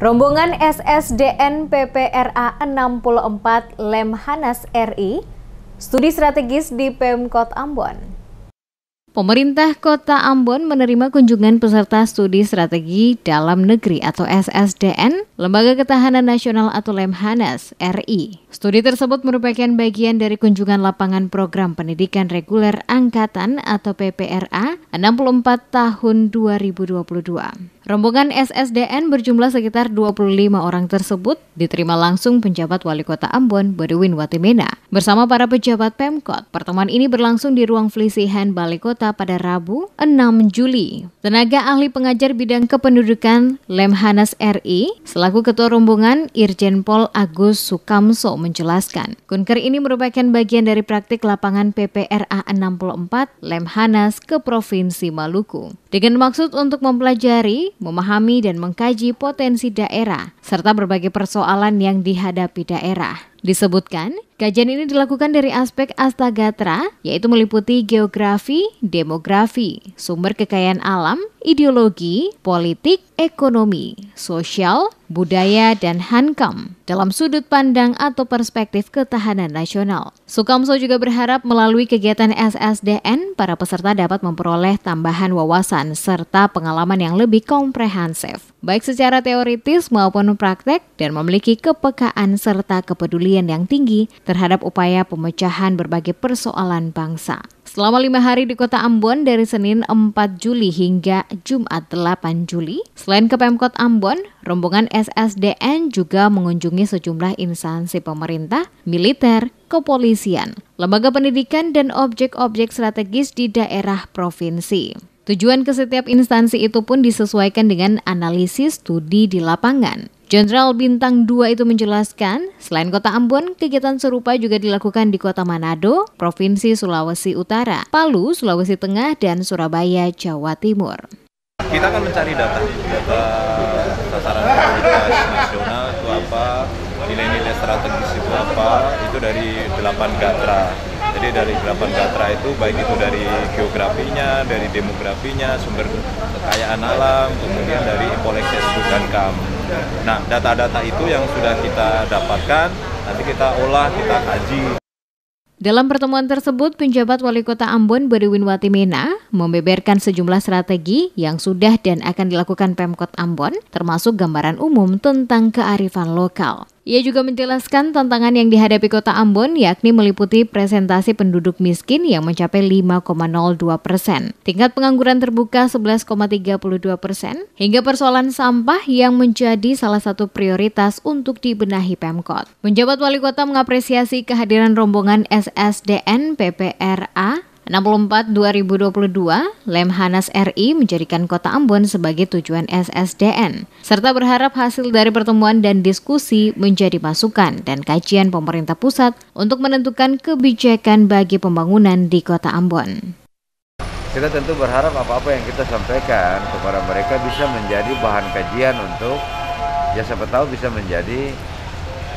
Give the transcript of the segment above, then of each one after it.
Rombongan SSDN PPRA 64 Lemhanas RI, studi strategis di Pemkot Ambon. Pemerintah Kota Ambon menerima kunjungan peserta studi strategi dalam negeri atau SSDN, Lembaga Ketahanan Nasional atau Lemhanas RI. Studi tersebut merupakan bagian dari kunjungan lapangan program pendidikan reguler angkatan atau PPRA 64 tahun 2022. Rombongan SSDN berjumlah sekitar 25 orang tersebut diterima langsung penjabat wali kota Ambon, Berwin Watimena. Bersama para pejabat Pemkot, pertemuan ini berlangsung di ruang Flisihan Balai Kota pada Rabu 6 Juli. Tenaga ahli pengajar bidang kependudukan Lemhanas RI, selaku ketua rombongan Irjen Pol Agus Sukamso menjelaskan, kunker ini merupakan bagian dari praktik lapangan PPRA 64 Lemhanas ke Provinsi Maluku. Dengan maksud untuk mempelajari, memahami, dan mengkaji potensi daerah, serta berbagai persoalan yang dihadapi daerah. Disebutkan, kajian ini dilakukan dari aspek astagatra, yaitu meliputi geografi, demografi, sumber kekayaan alam, ideologi, politik, ekonomi, sosial, budaya, dan hankam dalam sudut pandang atau perspektif ketahanan nasional. Sukamso juga berharap melalui kegiatan SSDN, para peserta dapat memperoleh tambahan wawasan serta pengalaman yang lebih komprehensif baik secara teoritis maupun praktek dan memiliki kepekaan serta kepedulian yang tinggi terhadap upaya pemecahan berbagai persoalan bangsa. Selama lima hari di kota Ambon dari Senin 4 Juli hingga Jumat 8 Juli, selain ke Pemkot Ambon, rombongan SSDN juga mengunjungi sejumlah instansi pemerintah, militer, kepolisian, lembaga pendidikan, dan objek-objek strategis di daerah provinsi. Tujuan ke setiap instansi itu pun disesuaikan dengan analisis studi di lapangan. Jenderal Bintang 2 itu menjelaskan, selain kota Ambon, kegiatan serupa juga dilakukan di kota Manado, Provinsi Sulawesi Utara, Palu, Sulawesi Tengah, dan Surabaya, Jawa Timur. Kita akan mencari data, data sasaran nasional itu apa, nilai-nilai strategis itu apa, itu dari 8 gatra jadi dari delapan gatra itu baik itu dari geografinya, dari demografinya, sumber kekayaan alam, kemudian dari polekses kam. Nah, data-data itu yang sudah kita dapatkan, nanti kita olah, kita kaji. Dalam pertemuan tersebut, penjabat wali kota Ambon Berwin Mena membeberkan sejumlah strategi yang sudah dan akan dilakukan Pemkot Ambon, termasuk gambaran umum tentang kearifan lokal. Ia juga menjelaskan tantangan yang dihadapi kota Ambon yakni meliputi presentasi penduduk miskin yang mencapai 5,02 persen, tingkat pengangguran terbuka 11,32 persen, hingga persoalan sampah yang menjadi salah satu prioritas untuk dibenahi Pemkot. Menjabat wali kota mengapresiasi kehadiran rombongan SSDN PPRA 64 2022, Lemhanas RI menjadikan kota Ambon sebagai tujuan SSDN, serta berharap hasil dari pertemuan dan diskusi menjadi masukan dan kajian pemerintah pusat untuk menentukan kebijakan bagi pembangunan di kota Ambon. Kita tentu berharap apa-apa yang kita sampaikan kepada mereka bisa menjadi bahan kajian untuk, ya siapa tahu bisa menjadi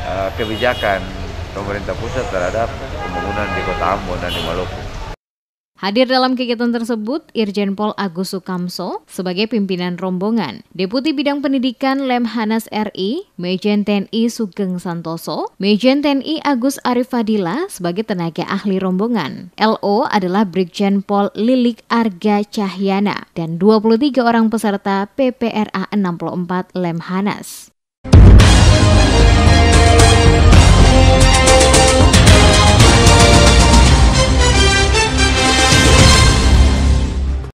uh, kebijakan pemerintah pusat terhadap pembangunan di kota Ambon dan di Maluku. Hadir dalam kegiatan tersebut Irjen Pol Agus Sukamso sebagai pimpinan rombongan, Deputi Bidang Pendidikan Lemhanas RI, Mejen TNI Sugeng Santoso, Mejen TNI Agus Arif Fadila sebagai tenaga ahli rombongan. LO adalah Brigjen Pol Lilik Arga Cahyana dan 23 orang peserta PPRA 64 Lemhanas.